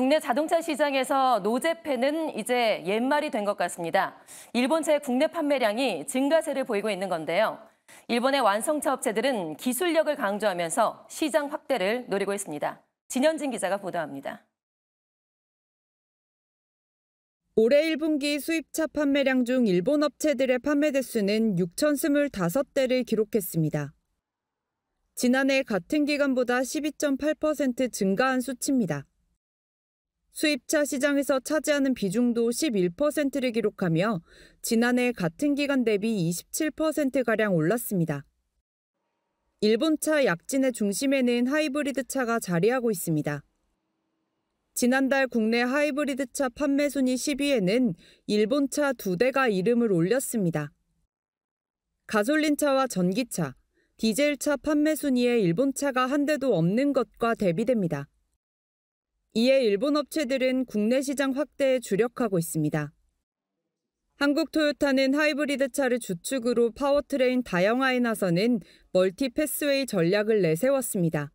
국내 자동차 시장에서 노제패는 이제 옛말이 된 것 같습니다. 일본제 국내 판매량이 증가세를 보이고 있는 건데요. 일본의 완성차 업체들은 기술력을 강조하면서 시장 확대를 노리고 있습니다. 진현진 기자가 보도합니다. 올해 1분기 수입차 판매량 중 일본 업체들의 판매 대수는 6,025대를 기록했습니다. 지난해 같은 기간보다 12.8% 증가한 수치입니다. 수입차 시장에서 차지하는 비중도 11%를 기록하며 지난해 같은 기간 대비 27%가량 올랐습니다. 일본차 약진의 중심에는 하이브리드 차가 자리하고 있습니다. 지난달 국내 하이브리드 차 판매 순위 10위에는 일본차 두 대가 이름을 올렸습니다. 가솔린차와 전기차, 디젤차 판매 순위에 일본차가 한 대도 없는 것과 대비됩니다. 이에 일본 업체들은 국내 시장 확대에 주력하고 있습니다. 한국 토요타는 하이브리드 차를 주축으로 파워트레인 다양화에 나서는 멀티 패스웨이 전략을 내세웠습니다.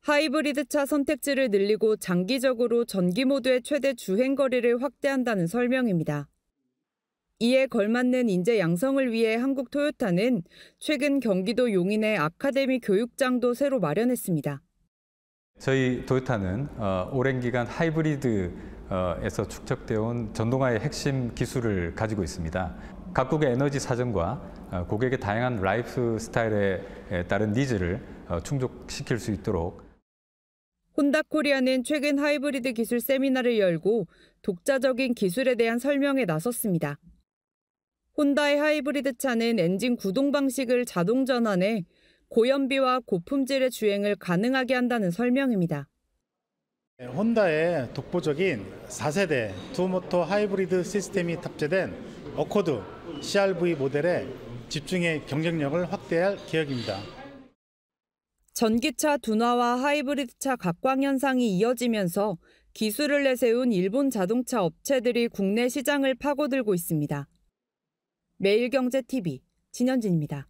하이브리드 차 선택지를 늘리고 장기적으로 전기 모드의 최대 주행 거리를 확대한다는 설명입니다. 이에 걸맞는 인재 양성을 위해 한국 토요타는 최근 경기도 용인의 아카데미 교육장도 새로 마련했습니다. 저희 도요타는 어, 오랜 기간 하이브리드에서 축적되어 온 전동화의 핵심 기술을 가지고 있습니다. 각국의 에너지 사정과 어, 고객의 다양한 라이프 스타일에 따른 니즈를 어, 충족시킬 수 있도록 혼다 코리아는 최근 하이브리드 기술 세미나를 열고 독자적인 기술에 대한 설명에 나섰습니다. 혼다의 하이브리드 차는 엔진 구동 방식을 자동 전환해 고연비와 고품질의 주행을 가능하게 한다는 설명입니다. 네, 혼다의 독보적인 4세대 투모터 하이브리드 시스템이 탑재된 어코드 CRV 모델에 집중해 경쟁력을 확대할 계획입니다. 전기차 둔화와 하이브리드차 각광 현상이 이어지면서 기술을 내세운 일본 자동차 업체들이 국내 시장을 파고들고 있습니다. 매일경제TV 진현진입니다.